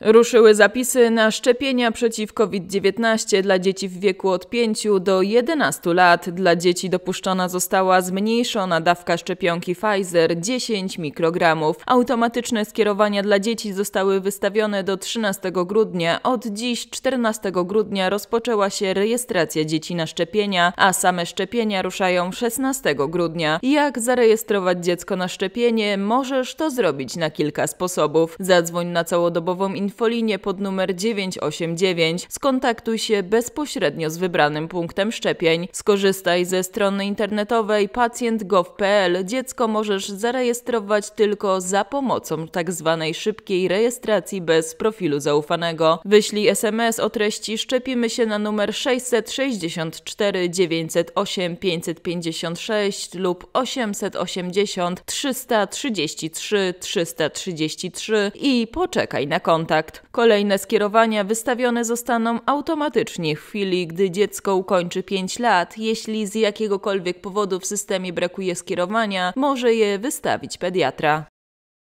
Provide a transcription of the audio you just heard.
Ruszyły zapisy na szczepienia przeciw COVID-19 dla dzieci w wieku od 5 do 11 lat. Dla dzieci dopuszczona została zmniejszona dawka szczepionki Pfizer 10 mikrogramów. Automatyczne skierowania dla dzieci zostały wystawione do 13 grudnia. Od dziś 14 grudnia rozpoczęła się rejestracja dzieci na szczepienia, a same szczepienia ruszają 16 grudnia. Jak zarejestrować dziecko na szczepienie? Możesz to zrobić na kilka sposobów. Zadzwoń na całodobową infolinię pod numer 989, skontaktuj się bezpośrednio z wybranym punktem szczepień. Skorzystaj ze strony internetowej pacjent.gov.pl. Dziecko możesz zarejestrować tylko za pomocą tzw. Tak szybkiej rejestracji bez profilu zaufanego. Wyślij SMS o treści szczepimy się na numer 664 908 556 lub 880 333 333 i poczekaj na kontakt kontakt. Kolejne skierowania wystawione zostaną automatycznie w chwili, gdy dziecko ukończy 5 lat. Jeśli z jakiegokolwiek powodu w systemie brakuje skierowania, może je wystawić pediatra.